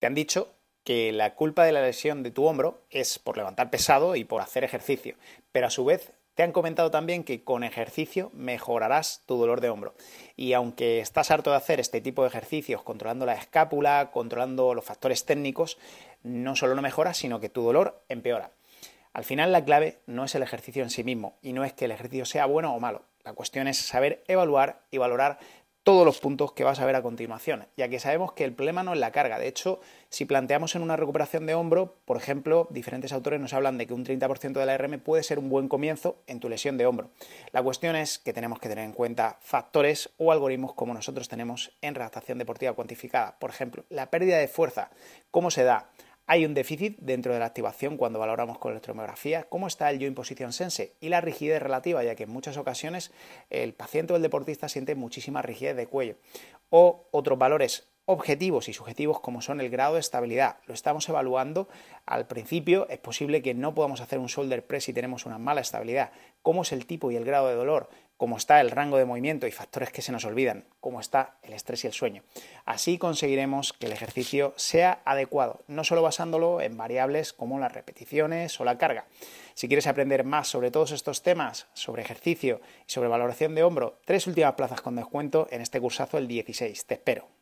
Te han dicho que la culpa de la lesión de tu hombro es por levantar pesado y por hacer ejercicio, pero a su vez te han comentado también que con ejercicio mejorarás tu dolor de hombro. Y aunque estás harto de hacer este tipo de ejercicios, controlando la escápula, controlando los factores técnicos, no solo no mejora, sino que tu dolor empeora. Al final la clave no es el ejercicio en sí mismo y no es que el ejercicio sea bueno o malo. La cuestión es saber evaluar y valorar todos los puntos que vas a ver a continuación, ya que sabemos que el problema no es la carga. De hecho, si planteamos en una recuperación de hombro, por ejemplo, diferentes autores nos hablan de que un 30% de la RM puede ser un buen comienzo en tu lesión de hombro. La cuestión es que tenemos que tener en cuenta factores o algoritmos como nosotros tenemos en redactación deportiva cuantificada. Por ejemplo, la pérdida de fuerza, cómo se da, hay un déficit dentro de la activación cuando valoramos con electromiografía cómo está el yo en posición sense y la rigidez relativa, ya que en muchas ocasiones el paciente o el deportista siente muchísima rigidez de cuello. O otros valores objetivos y subjetivos como son el grado de estabilidad. Lo estamos evaluando al principio, es posible que no podamos hacer un shoulder press si tenemos una mala estabilidad. ¿Cómo es el tipo y el grado de dolor? cómo está el rango de movimiento y factores que se nos olvidan, cómo está el estrés y el sueño. Así conseguiremos que el ejercicio sea adecuado, no solo basándolo en variables como las repeticiones o la carga. Si quieres aprender más sobre todos estos temas, sobre ejercicio y sobre valoración de hombro, tres últimas plazas con descuento en este cursazo el 16. Te espero.